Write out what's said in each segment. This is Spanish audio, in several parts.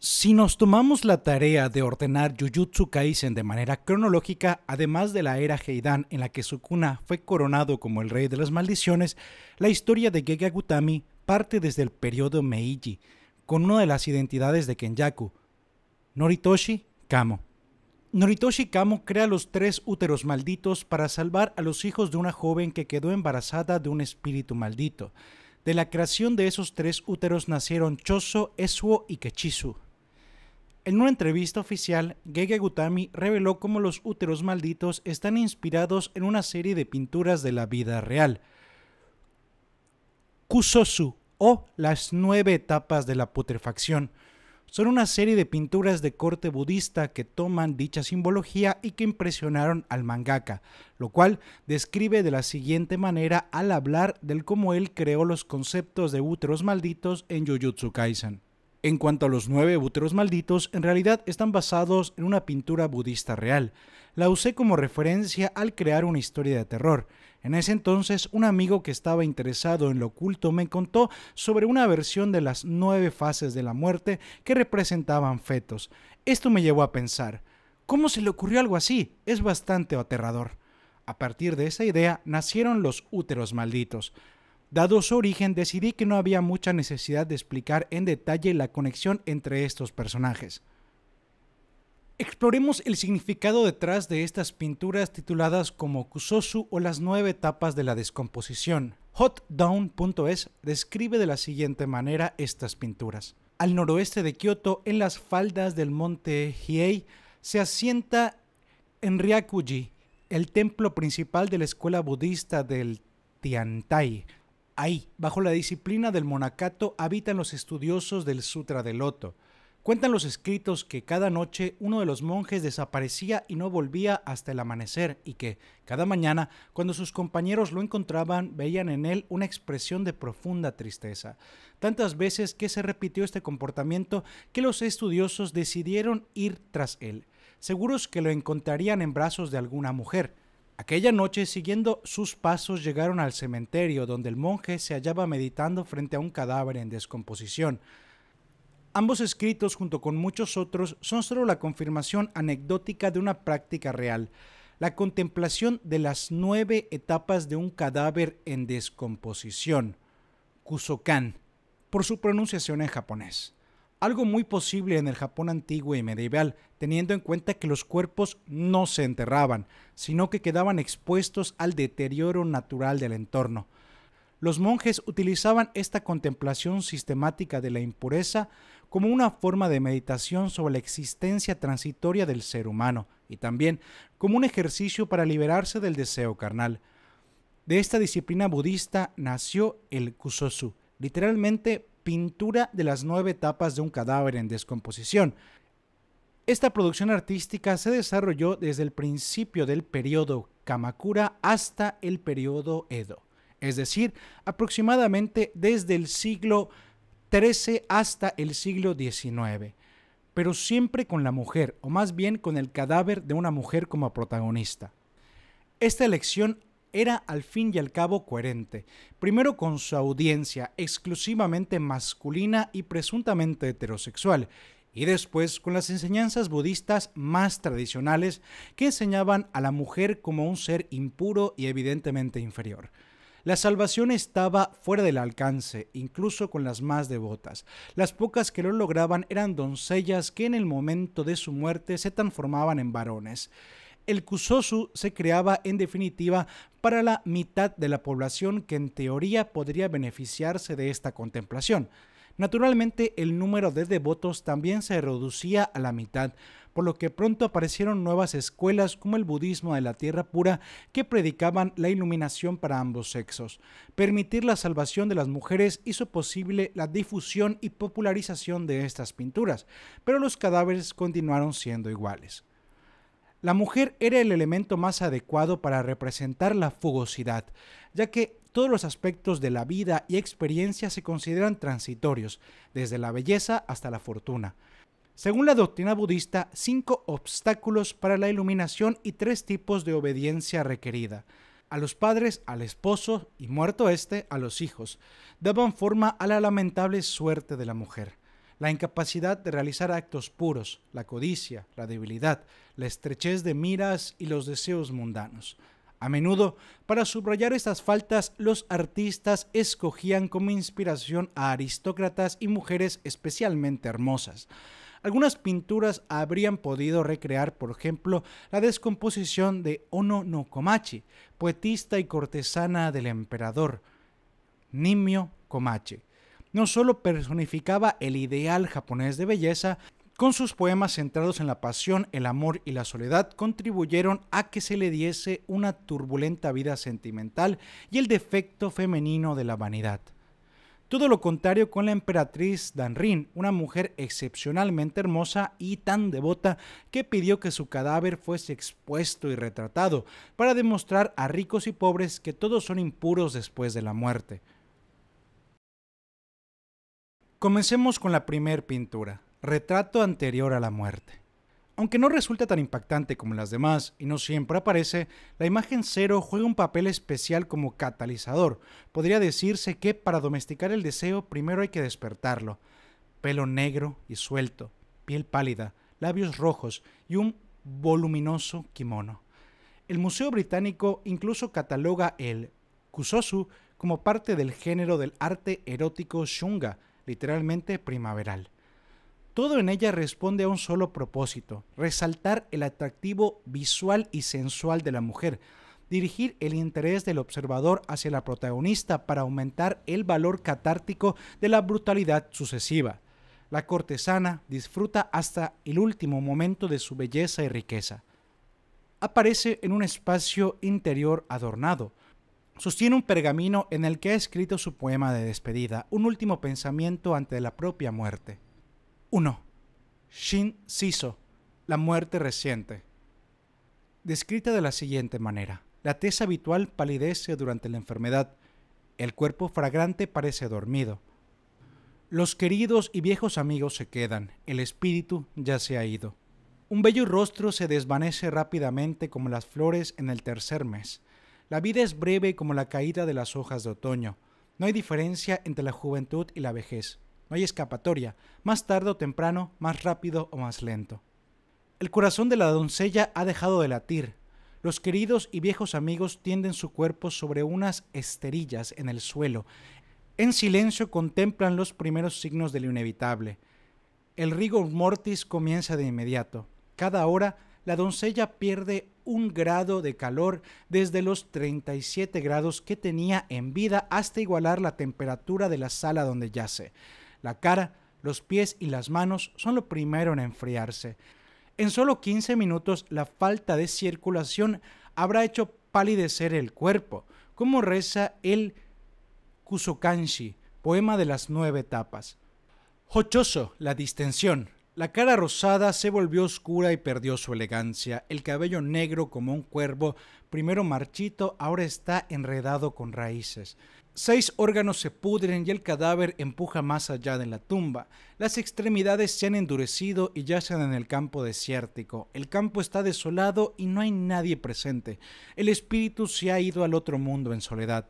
Si nos tomamos la tarea de ordenar Jujutsu Kaisen de manera cronológica, además de la era Heidan en la que Sukuna fue coronado como el rey de las maldiciones, la historia de Gege parte desde el periodo Meiji, con una de las identidades de Kenyaku, Noritoshi Kamo. Noritoshi Kamo crea los tres úteros malditos para salvar a los hijos de una joven que quedó embarazada de un espíritu maldito. De la creación de esos tres úteros nacieron Choso, Esuo y Kechisu, en una entrevista oficial, Gege Gutami reveló cómo los úteros malditos están inspirados en una serie de pinturas de la vida real. Kusosu o las nueve etapas de la putrefacción. Son una serie de pinturas de corte budista que toman dicha simbología y que impresionaron al mangaka, lo cual describe de la siguiente manera al hablar del cómo él creó los conceptos de úteros malditos en Jujutsu Kaisen. En cuanto a los nueve úteros malditos, en realidad están basados en una pintura budista real. La usé como referencia al crear una historia de terror. En ese entonces, un amigo que estaba interesado en lo oculto me contó sobre una versión de las nueve fases de la muerte que representaban fetos. Esto me llevó a pensar, ¿cómo se le ocurrió algo así? Es bastante aterrador. A partir de esa idea nacieron los úteros malditos. Dado su origen, decidí que no había mucha necesidad de explicar en detalle la conexión entre estos personajes. Exploremos el significado detrás de estas pinturas tituladas como Kusosu o las nueve etapas de la descomposición. Hotdown.es describe de la siguiente manera estas pinturas. Al noroeste de Kioto, en las faldas del monte Hiei, se asienta en Ryakuji, el templo principal de la escuela budista del Tiantai. Ahí, bajo la disciplina del monacato, habitan los estudiosos del Sutra de Loto. Cuentan los escritos que cada noche uno de los monjes desaparecía y no volvía hasta el amanecer y que cada mañana, cuando sus compañeros lo encontraban, veían en él una expresión de profunda tristeza. Tantas veces que se repitió este comportamiento que los estudiosos decidieron ir tras él, seguros que lo encontrarían en brazos de alguna mujer Aquella noche, siguiendo sus pasos, llegaron al cementerio, donde el monje se hallaba meditando frente a un cadáver en descomposición. Ambos escritos, junto con muchos otros, son solo la confirmación anecdótica de una práctica real, la contemplación de las nueve etapas de un cadáver en descomposición, Kusokan, por su pronunciación en japonés algo muy posible en el Japón antiguo y medieval, teniendo en cuenta que los cuerpos no se enterraban, sino que quedaban expuestos al deterioro natural del entorno. Los monjes utilizaban esta contemplación sistemática de la impureza como una forma de meditación sobre la existencia transitoria del ser humano y también como un ejercicio para liberarse del deseo carnal. De esta disciplina budista nació el kusosu, literalmente pintura de las nueve etapas de un cadáver en descomposición. Esta producción artística se desarrolló desde el principio del periodo Kamakura hasta el periodo Edo, es decir, aproximadamente desde el siglo XIII hasta el siglo XIX, pero siempre con la mujer, o más bien con el cadáver de una mujer como protagonista. Esta elección era al fin y al cabo coherente, primero con su audiencia exclusivamente masculina y presuntamente heterosexual, y después con las enseñanzas budistas más tradicionales que enseñaban a la mujer como un ser impuro y evidentemente inferior. La salvación estaba fuera del alcance, incluso con las más devotas. Las pocas que lo lograban eran doncellas que en el momento de su muerte se transformaban en varones el Kusosu se creaba en definitiva para la mitad de la población que en teoría podría beneficiarse de esta contemplación. Naturalmente el número de devotos también se reducía a la mitad, por lo que pronto aparecieron nuevas escuelas como el budismo de la tierra pura que predicaban la iluminación para ambos sexos. Permitir la salvación de las mujeres hizo posible la difusión y popularización de estas pinturas, pero los cadáveres continuaron siendo iguales. La mujer era el elemento más adecuado para representar la fugosidad, ya que todos los aspectos de la vida y experiencia se consideran transitorios, desde la belleza hasta la fortuna. Según la doctrina budista, cinco obstáculos para la iluminación y tres tipos de obediencia requerida. A los padres, al esposo y muerto este, a los hijos, daban forma a la lamentable suerte de la mujer la incapacidad de realizar actos puros, la codicia, la debilidad, la estrechez de miras y los deseos mundanos. A menudo, para subrayar estas faltas, los artistas escogían como inspiración a aristócratas y mujeres especialmente hermosas. Algunas pinturas habrían podido recrear, por ejemplo, la descomposición de Ono no Komachi, poetista y cortesana del emperador Nimio Komachi, no solo personificaba el ideal japonés de belleza, con sus poemas centrados en la pasión, el amor y la soledad, contribuyeron a que se le diese una turbulenta vida sentimental y el defecto femenino de la vanidad. Todo lo contrario con la emperatriz Danrin, una mujer excepcionalmente hermosa y tan devota que pidió que su cadáver fuese expuesto y retratado para demostrar a ricos y pobres que todos son impuros después de la muerte. Comencemos con la primer pintura, Retrato anterior a la muerte. Aunque no resulta tan impactante como las demás y no siempre aparece, la imagen cero juega un papel especial como catalizador. Podría decirse que para domesticar el deseo primero hay que despertarlo. Pelo negro y suelto, piel pálida, labios rojos y un voluminoso kimono. El Museo Británico incluso cataloga el kusosu como parte del género del arte erótico shunga, literalmente primaveral. Todo en ella responde a un solo propósito, resaltar el atractivo visual y sensual de la mujer, dirigir el interés del observador hacia la protagonista para aumentar el valor catártico de la brutalidad sucesiva. La cortesana disfruta hasta el último momento de su belleza y riqueza. Aparece en un espacio interior adornado, sostiene un pergamino en el que ha escrito su poema de despedida, un último pensamiento ante la propia muerte. 1. Shin Siso, la muerte reciente. Descrita de la siguiente manera. La tez habitual palidece durante la enfermedad. El cuerpo fragrante parece dormido. Los queridos y viejos amigos se quedan. El espíritu ya se ha ido. Un bello rostro se desvanece rápidamente como las flores en el tercer mes. La vida es breve como la caída de las hojas de otoño. No hay diferencia entre la juventud y la vejez. No hay escapatoria, más tarde o temprano, más rápido o más lento. El corazón de la doncella ha dejado de latir. Los queridos y viejos amigos tienden su cuerpo sobre unas esterillas en el suelo. En silencio contemplan los primeros signos de lo inevitable. El rigor mortis comienza de inmediato. Cada hora la doncella pierde un grado de calor desde los 37 grados que tenía en vida hasta igualar la temperatura de la sala donde yace. La cara, los pies y las manos son lo primero en enfriarse. En solo 15 minutos la falta de circulación habrá hecho palidecer el cuerpo, como reza el Kusokanshi, poema de las nueve etapas. Hochoso, la distensión, la cara rosada se volvió oscura y perdió su elegancia. El cabello negro como un cuervo, primero marchito, ahora está enredado con raíces. Seis órganos se pudren y el cadáver empuja más allá de la tumba. Las extremidades se han endurecido y yacen en el campo desértico. El campo está desolado y no hay nadie presente. El espíritu se ha ido al otro mundo en soledad.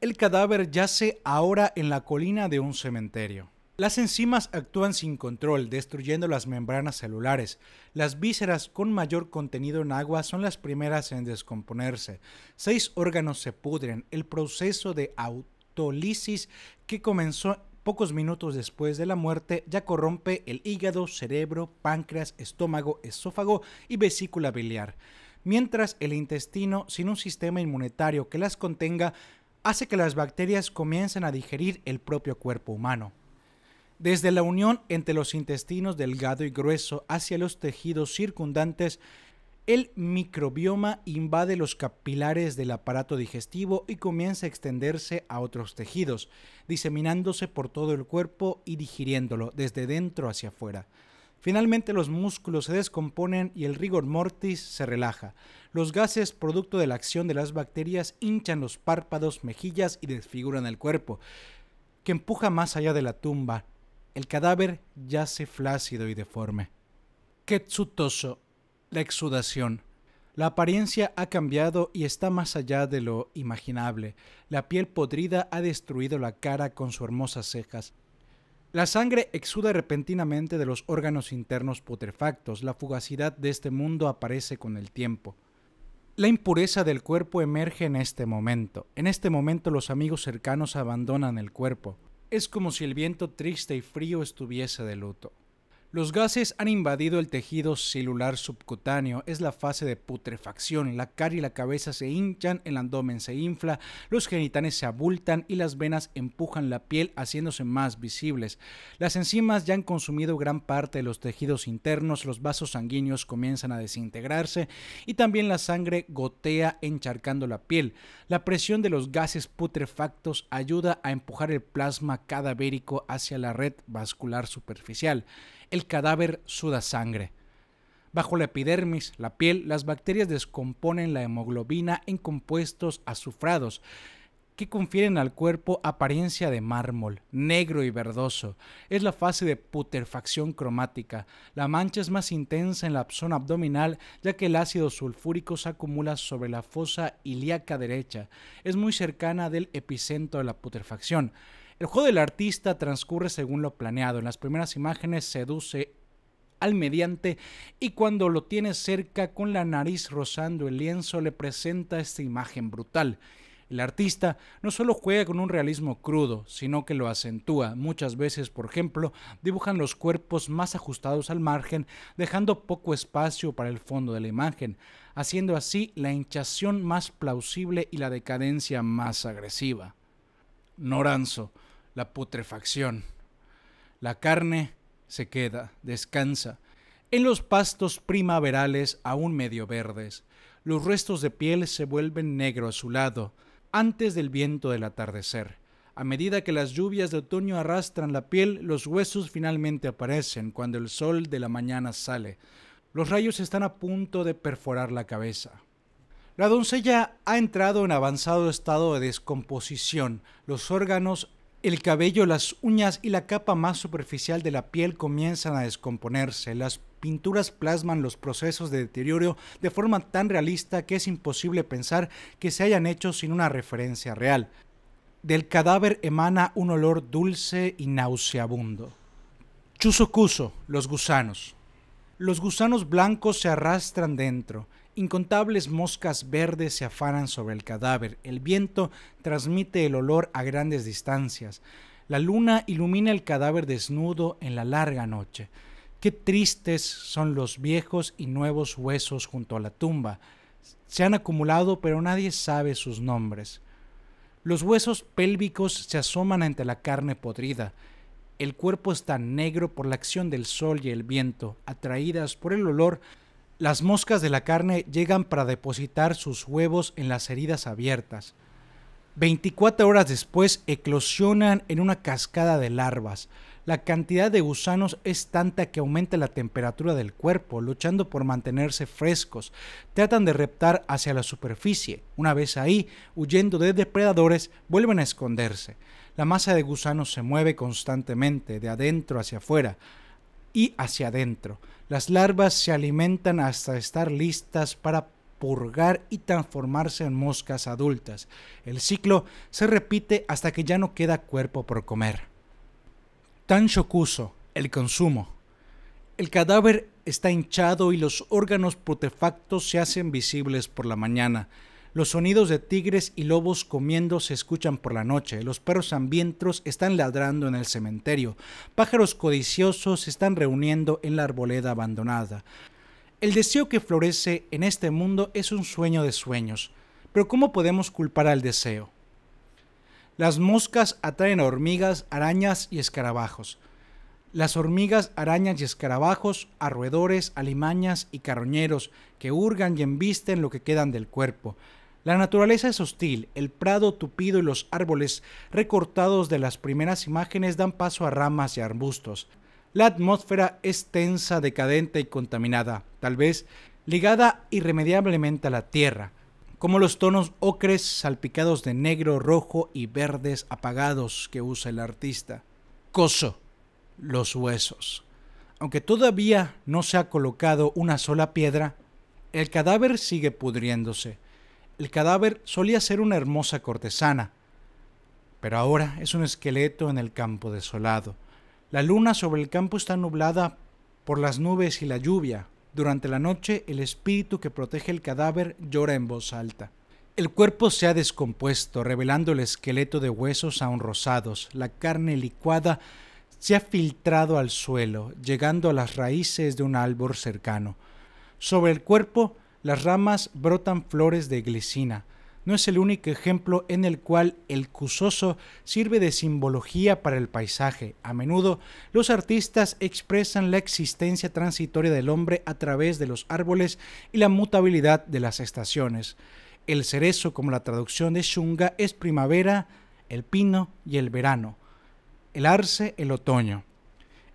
El cadáver yace ahora en la colina de un cementerio. Las enzimas actúan sin control, destruyendo las membranas celulares. Las vísceras con mayor contenido en agua son las primeras en descomponerse. Seis órganos se pudren. El proceso de autólisis que comenzó pocos minutos después de la muerte ya corrompe el hígado, cerebro, páncreas, estómago, esófago y vesícula biliar. Mientras el intestino, sin un sistema inmunitario que las contenga, hace que las bacterias comiencen a digerir el propio cuerpo humano. Desde la unión entre los intestinos delgado y grueso hacia los tejidos circundantes, el microbioma invade los capilares del aparato digestivo y comienza a extenderse a otros tejidos, diseminándose por todo el cuerpo y digiriéndolo desde dentro hacia afuera. Finalmente los músculos se descomponen y el rigor mortis se relaja. Los gases producto de la acción de las bacterias hinchan los párpados, mejillas y desfiguran el cuerpo, que empuja más allá de la tumba, el cadáver yace flácido y deforme. Ketsutoso, la exudación. La apariencia ha cambiado y está más allá de lo imaginable. La piel podrida ha destruido la cara con sus hermosas cejas. La sangre exuda repentinamente de los órganos internos putrefactos. La fugacidad de este mundo aparece con el tiempo. La impureza del cuerpo emerge en este momento. En este momento los amigos cercanos abandonan el cuerpo. Es como si el viento triste y frío estuviese de luto. Los gases han invadido el tejido celular subcutáneo, es la fase de putrefacción, la cara y la cabeza se hinchan, el abdomen se infla, los genitales se abultan y las venas empujan la piel haciéndose más visibles. Las enzimas ya han consumido gran parte de los tejidos internos, los vasos sanguíneos comienzan a desintegrarse y también la sangre gotea encharcando la piel. La presión de los gases putrefactos ayuda a empujar el plasma cadavérico hacia la red vascular superficial el cadáver suda sangre. Bajo la epidermis, la piel, las bacterias descomponen la hemoglobina en compuestos azufrados que confieren al cuerpo apariencia de mármol, negro y verdoso. Es la fase de putrefacción cromática. La mancha es más intensa en la zona abdominal ya que el ácido sulfúrico se acumula sobre la fosa ilíaca derecha. Es muy cercana del epicentro de la putrefacción. El juego del artista transcurre según lo planeado. En las primeras imágenes seduce al mediante y cuando lo tiene cerca con la nariz rozando el lienzo le presenta esta imagen brutal. El artista no solo juega con un realismo crudo, sino que lo acentúa. Muchas veces, por ejemplo, dibujan los cuerpos más ajustados al margen, dejando poco espacio para el fondo de la imagen, haciendo así la hinchación más plausible y la decadencia más agresiva. Noranzo, la putrefacción. La carne se queda, descansa, en los pastos primaverales aún medio verdes. Los restos de piel se vuelven negro azulado antes del viento del atardecer. A medida que las lluvias de otoño arrastran la piel, los huesos finalmente aparecen cuando el sol de la mañana sale. Los rayos están a punto de perforar la cabeza. La doncella ha entrado en avanzado estado de descomposición. Los órganos el cabello, las uñas y la capa más superficial de la piel comienzan a descomponerse. Las pinturas plasman los procesos de deterioro de forma tan realista que es imposible pensar que se hayan hecho sin una referencia real. Del cadáver emana un olor dulce y nauseabundo. Cuso, los gusanos. Los gusanos blancos se arrastran dentro. Incontables moscas verdes se afanan sobre el cadáver. El viento transmite el olor a grandes distancias. La luna ilumina el cadáver desnudo en la larga noche. Qué tristes son los viejos y nuevos huesos junto a la tumba. Se han acumulado, pero nadie sabe sus nombres. Los huesos pélvicos se asoman ante la carne podrida. El cuerpo está negro por la acción del sol y el viento, atraídas por el olor las moscas de la carne llegan para depositar sus huevos en las heridas abiertas. 24 horas después eclosionan en una cascada de larvas. La cantidad de gusanos es tanta que aumenta la temperatura del cuerpo, luchando por mantenerse frescos. Tratan de reptar hacia la superficie. Una vez ahí, huyendo de depredadores, vuelven a esconderse. La masa de gusanos se mueve constantemente, de adentro hacia afuera y hacia adentro. Las larvas se alimentan hasta estar listas para purgar y transformarse en moscas adultas. El ciclo se repite hasta que ya no queda cuerpo por comer. Tan shokuso, el consumo. El cadáver está hinchado y los órganos putefactos se hacen visibles por la mañana. Los sonidos de tigres y lobos comiendo se escuchan por la noche. Los perros hambrientos están ladrando en el cementerio. Pájaros codiciosos se están reuniendo en la arboleda abandonada. El deseo que florece en este mundo es un sueño de sueños. Pero ¿cómo podemos culpar al deseo? Las moscas atraen a hormigas, arañas y escarabajos. Las hormigas, arañas y escarabajos, a alimañas y carroñeros, que hurgan y embisten lo que quedan del cuerpo. La naturaleza es hostil, el prado tupido y los árboles recortados de las primeras imágenes dan paso a ramas y arbustos. La atmósfera es tensa, decadente y contaminada, tal vez ligada irremediablemente a la tierra, como los tonos ocres salpicados de negro, rojo y verdes apagados que usa el artista. Coso, los huesos. Aunque todavía no se ha colocado una sola piedra, el cadáver sigue pudriéndose el cadáver solía ser una hermosa cortesana, pero ahora es un esqueleto en el campo desolado. La luna sobre el campo está nublada por las nubes y la lluvia. Durante la noche el espíritu que protege el cadáver llora en voz alta. El cuerpo se ha descompuesto, revelando el esqueleto de huesos aún rosados. La carne licuada se ha filtrado al suelo, llegando a las raíces de un árbol cercano. Sobre el cuerpo las ramas brotan flores de glicina. No es el único ejemplo en el cual el cusoso sirve de simbología para el paisaje. A menudo, los artistas expresan la existencia transitoria del hombre a través de los árboles y la mutabilidad de las estaciones. El cerezo, como la traducción de Shunga, es primavera, el pino y el verano. El arce, el otoño.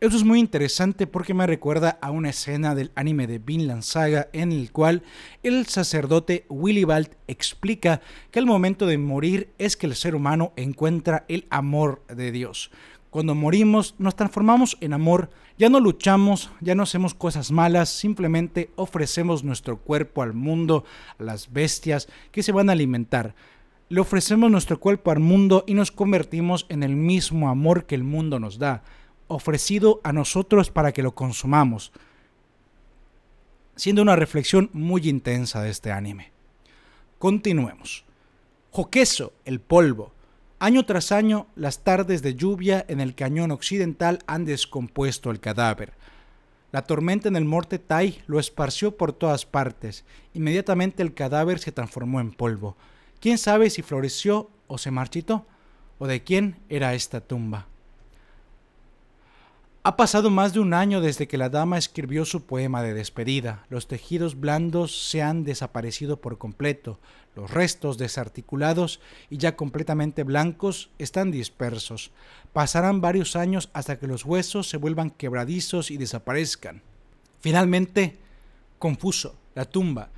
Eso es muy interesante porque me recuerda a una escena del anime de Vinland Saga en el cual el sacerdote Willibald explica que el momento de morir es que el ser humano encuentra el amor de Dios. Cuando morimos nos transformamos en amor, ya no luchamos, ya no hacemos cosas malas, simplemente ofrecemos nuestro cuerpo al mundo, a las bestias que se van a alimentar. Le ofrecemos nuestro cuerpo al mundo y nos convertimos en el mismo amor que el mundo nos da ofrecido a nosotros para que lo consumamos, siendo una reflexión muy intensa de este anime. Continuemos. Joqueso, el polvo. Año tras año, las tardes de lluvia en el cañón occidental han descompuesto el cadáver. La tormenta en el Morte Tai lo esparció por todas partes. Inmediatamente el cadáver se transformó en polvo. ¿Quién sabe si floreció o se marchitó? ¿O de quién era esta tumba? Ha pasado más de un año desde que la dama escribió su poema de despedida. Los tejidos blandos se han desaparecido por completo. Los restos desarticulados y ya completamente blancos están dispersos. Pasarán varios años hasta que los huesos se vuelvan quebradizos y desaparezcan. Finalmente, confuso, la tumba.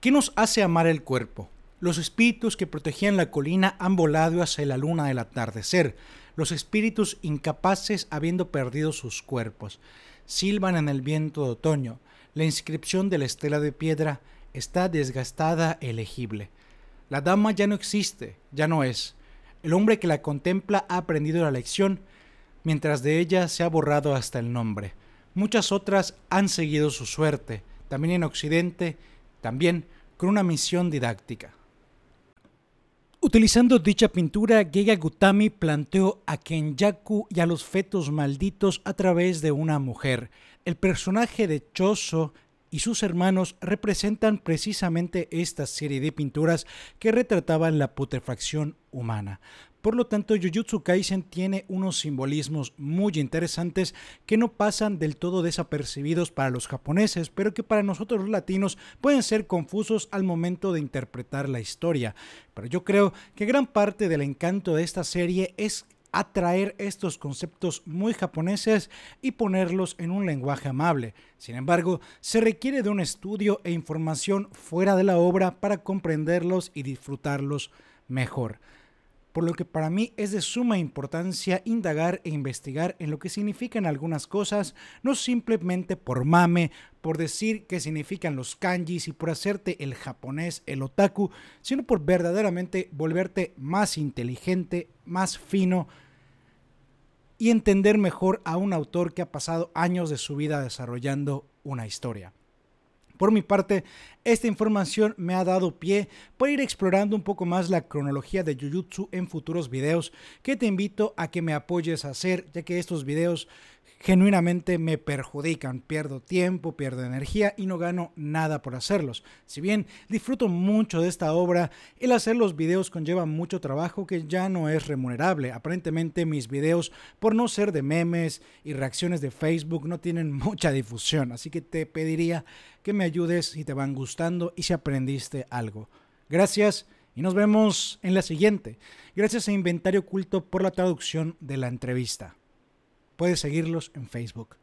¿Qué nos hace amar el cuerpo? Los espíritus que protegían la colina han volado hacia la luna del atardecer. Los espíritus incapaces habiendo perdido sus cuerpos. Silban en el viento de otoño. La inscripción de la estela de piedra está desgastada e legible. La dama ya no existe, ya no es. El hombre que la contempla ha aprendido la lección, mientras de ella se ha borrado hasta el nombre. Muchas otras han seguido su suerte, también en Occidente, también con una misión didáctica. Utilizando dicha pintura, Geya Gutami planteó a Kenyaku y a los fetos malditos a través de una mujer. El personaje de Choso y sus hermanos representan precisamente esta serie de pinturas que retrataban la putrefacción humana. Por lo tanto, Jujutsu Kaisen tiene unos simbolismos muy interesantes que no pasan del todo desapercibidos para los japoneses, pero que para nosotros los latinos pueden ser confusos al momento de interpretar la historia. Pero yo creo que gran parte del encanto de esta serie es atraer estos conceptos muy japoneses y ponerlos en un lenguaje amable. Sin embargo, se requiere de un estudio e información fuera de la obra para comprenderlos y disfrutarlos mejor por lo que para mí es de suma importancia indagar e investigar en lo que significan algunas cosas, no simplemente por mame, por decir qué significan los kanjis y por hacerte el japonés, el otaku, sino por verdaderamente volverte más inteligente, más fino y entender mejor a un autor que ha pasado años de su vida desarrollando una historia. Por mi parte, esta información me ha dado pie para ir explorando un poco más la cronología de Jujutsu en futuros videos que te invito a que me apoyes a hacer, ya que estos videos genuinamente me perjudican, pierdo tiempo, pierdo energía y no gano nada por hacerlos. Si bien disfruto mucho de esta obra, el hacer los videos conlleva mucho trabajo que ya no es remunerable. Aparentemente mis videos, por no ser de memes y reacciones de Facebook, no tienen mucha difusión, así que te pediría que me ayudes si te van gustando y si aprendiste algo. Gracias. Y nos vemos en la siguiente. Gracias a Inventario Oculto por la traducción de la entrevista. Puedes seguirlos en Facebook.